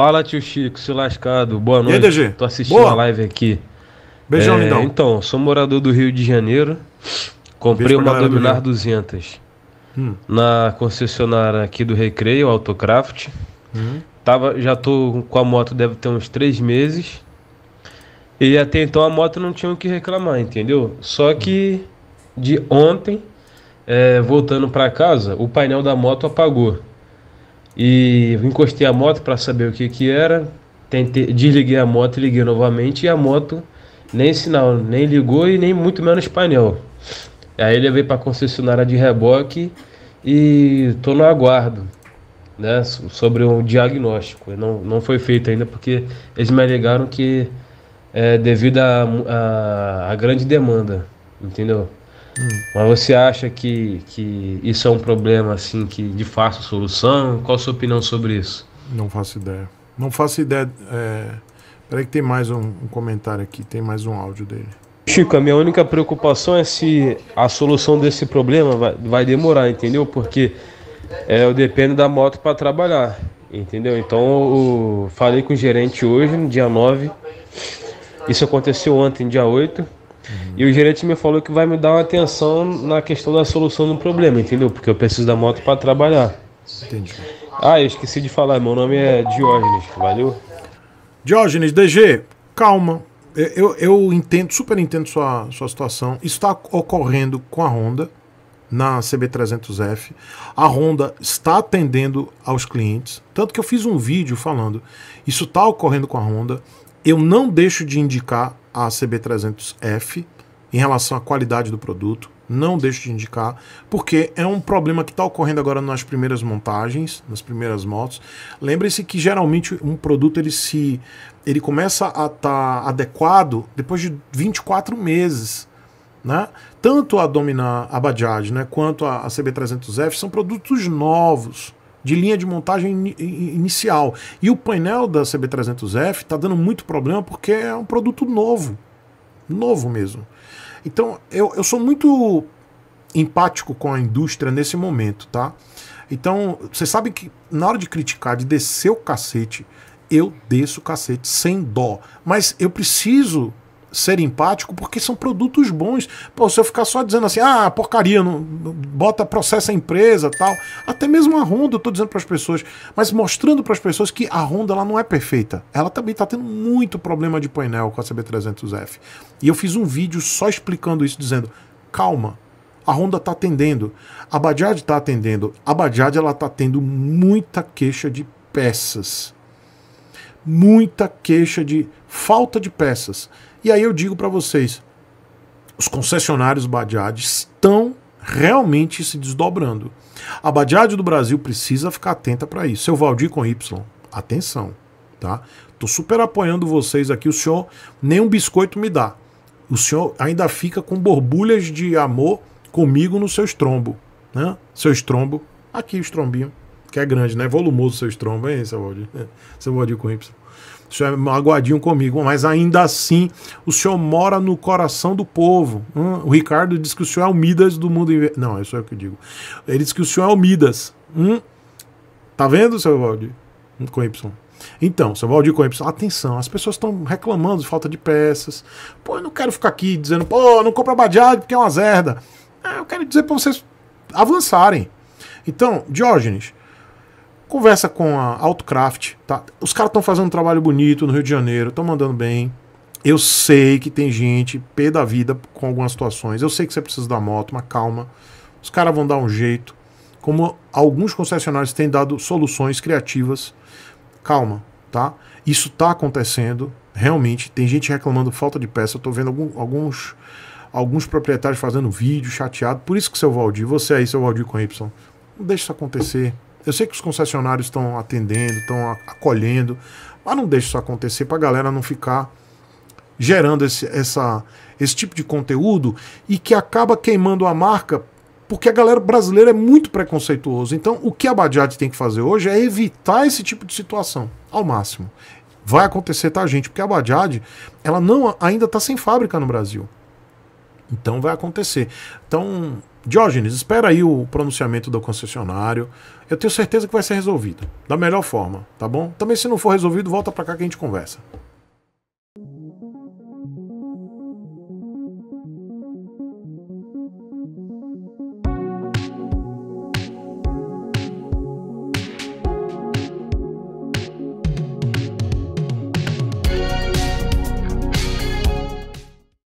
Fala, tio Chico, se lascado. Boa noite. E aí, DG? Tô assistindo Boa. a live aqui. Beijão, é, lindão. Então, sou morador do Rio de Janeiro. Comprei uma Dominar do 200 hum. na concessionária aqui do Recreio, Autocraft. Hum. Tava, já tô com a moto, deve ter uns três meses. E até então a moto não tinha o que reclamar, entendeu? Só hum. que de ontem, é, voltando para casa, o painel da moto apagou. E encostei a moto para saber o que que era. Tentei, desliguei a moto e liguei novamente e a moto nem sinal, nem ligou e nem muito menos painel. Aí ele veio para concessionária de reboque e tô no aguardo, né, sobre um diagnóstico. Não, não foi feito ainda porque eles me alegaram que é devido à a, a, a grande demanda, entendeu? Mas você acha que, que isso é um problema assim que de fácil solução? Qual a sua opinião sobre isso? Não faço ideia. Não faço ideia. É... Peraí que tem mais um, um comentário aqui, tem mais um áudio dele. Chico, a minha única preocupação é se a solução desse problema vai, vai demorar, entendeu? Porque é, eu dependo da moto para trabalhar, entendeu? Então eu falei com o gerente hoje, no dia 9. Isso aconteceu ontem, dia 8 Uhum. E o gerente me falou que vai me dar uma atenção na questão da solução do problema, entendeu? Porque eu preciso da moto para trabalhar. Entendi. Ah, eu esqueci de falar, meu nome é Diógenes, valeu? Diógenes, DG, calma. Eu, eu entendo, super entendo sua, sua situação. Isso está ocorrendo com a Honda na CB300F. A Honda está atendendo aos clientes. Tanto que eu fiz um vídeo falando, isso está ocorrendo com a Honda. Eu não deixo de indicar a CB300F em relação à qualidade do produto, não deixo de indicar, porque é um problema que está ocorrendo agora nas primeiras montagens, nas primeiras motos. Lembre-se que geralmente um produto ele se ele começa a estar tá adequado depois de 24 meses. Né? Tanto a Dominar, a Bajaj, né, quanto a, a CB300F são produtos novos de linha de montagem inicial. E o painel da CB300F está dando muito problema porque é um produto novo. Novo mesmo. Então eu, eu sou muito empático com a indústria nesse momento, tá? Então, você sabe que na hora de criticar, de descer o cacete, eu desço o cacete sem dó. Mas eu preciso ser empático porque são produtos bons. Pô, se eu ficar só dizendo assim, ah, porcaria, não, bota, processo a empresa tal. Até mesmo a Honda, eu tô dizendo para as pessoas, mas mostrando para as pessoas que a Honda ela não é perfeita. Ela também está tendo muito problema de painel com a CB300F. E eu fiz um vídeo só explicando isso, dizendo, calma, a Honda está atendendo, a Bajaj está atendendo, a Bajaj ela está tendo muita queixa de peças. Muita queixa de falta de peças. E aí eu digo para vocês, os concessionários Bajaj estão realmente se desdobrando. A Bajaj do Brasil precisa ficar atenta para isso. Seu Valdir com Y, atenção, tá? Tô super apoiando vocês aqui. O senhor nem um biscoito me dá. O senhor ainda fica com borbulhas de amor comigo no seu estrombo, né? Seu estrombo, aqui o estrombinho que é grande, né? É volumoso seu estrombo, hein, seu Valdir? É, seu Valdir com Y. O senhor é magoadinho comigo, mas ainda assim o senhor mora no coração do povo. Hum, o Ricardo diz que o senhor é o Midas do mundo. Não, isso é o que eu digo. Ele diz que o senhor é o Midas. Hum, tá vendo, seu Valdir? Hum, com Y. Então, seu Valdir com Y, atenção, as pessoas estão reclamando de falta de peças. Pô, eu não quero ficar aqui dizendo, pô, não compra Badiade porque é uma zerda. Ah, eu quero dizer para vocês avançarem. Então, Diógenes, Conversa com a Autocraft, tá? Os caras estão fazendo um trabalho bonito no Rio de Janeiro, estão mandando bem. Eu sei que tem gente pé da vida com algumas situações. Eu sei que você precisa da moto, mas calma. Os caras vão dar um jeito. Como alguns concessionários têm dado soluções criativas. Calma, tá? Isso está acontecendo, realmente. Tem gente reclamando falta de peça. Eu estou vendo algum, alguns, alguns proprietários fazendo vídeo chateado. Por isso que, seu Valdir, você aí, seu Valdir com Y, não Deixa isso acontecer. Eu sei que os concessionários estão atendendo, estão acolhendo, mas não deixe isso acontecer para a galera não ficar gerando esse, essa, esse tipo de conteúdo e que acaba queimando a marca, porque a galera brasileira é muito preconceituosa. Então, o que a Badiade tem que fazer hoje é evitar esse tipo de situação ao máximo. Vai acontecer, tá, gente? Porque a Badiade, ela não ainda está sem fábrica no Brasil. Então vai acontecer. Então, Diógenes, espera aí o pronunciamento do concessionário. Eu tenho certeza que vai ser resolvido. Da melhor forma, tá bom? Também se não for resolvido, volta para cá que a gente conversa.